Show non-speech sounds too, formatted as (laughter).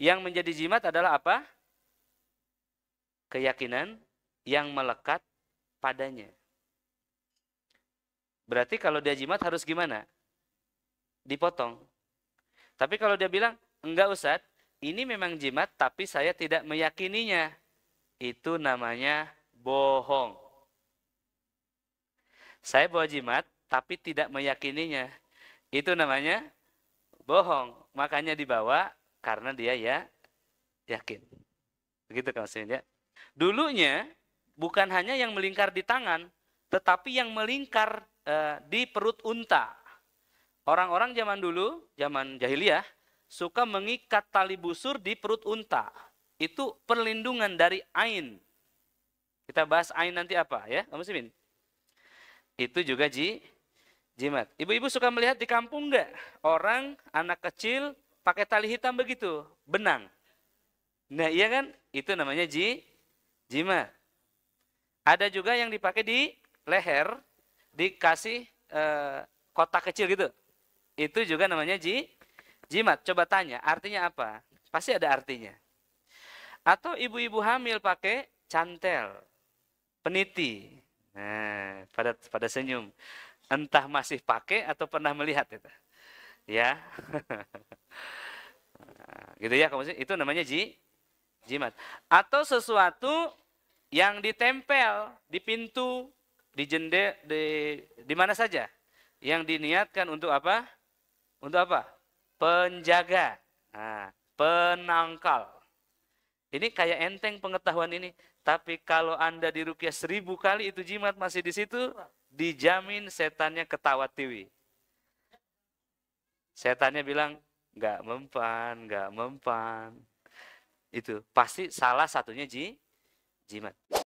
Yang menjadi jimat adalah apa? Keyakinan yang melekat padanya. Berarti kalau dia jimat harus gimana? Dipotong. Tapi kalau dia bilang, enggak Ustadz, ini memang jimat tapi saya tidak meyakininya. Itu namanya bohong. Saya bawa jimat tapi tidak meyakininya. Itu namanya bohong. Makanya dibawa karena dia ya yakin. Begitu kan maksudnya. Dulunya bukan hanya yang melingkar di tangan, tetapi yang melingkar e, di perut unta. Orang-orang zaman dulu, zaman jahiliyah, suka mengikat tali busur di perut unta. Itu perlindungan dari ain. Kita bahas ain nanti apa ya, kamu Muslimin? Itu juga ji jimat. Ibu-ibu suka melihat di kampung nggak? Orang, anak kecil, pakai tali hitam begitu, benang. Nah iya kan, itu namanya ji, jima. Ada juga yang dipakai di leher, dikasih e, kotak kecil gitu. Itu juga namanya ji, jimat. Coba tanya, artinya apa? Pasti ada artinya. Atau ibu-ibu hamil pakai cantel, peniti. Nah, pada pada senyum. Entah masih pakai atau pernah melihat itu ya (laughs) gitu ya kamu itu namanya ji jimat atau sesuatu yang ditempel di pintu di jendela di di mana saja yang diniatkan untuk apa untuk apa penjaga nah, penangkal ini kayak enteng pengetahuan ini tapi kalau anda dirukyah seribu kali itu jimat masih di situ dijamin setannya ketawa tiwi Setannya bilang, nggak mempan, nggak mempan. Itu pasti salah satunya ji, jimat.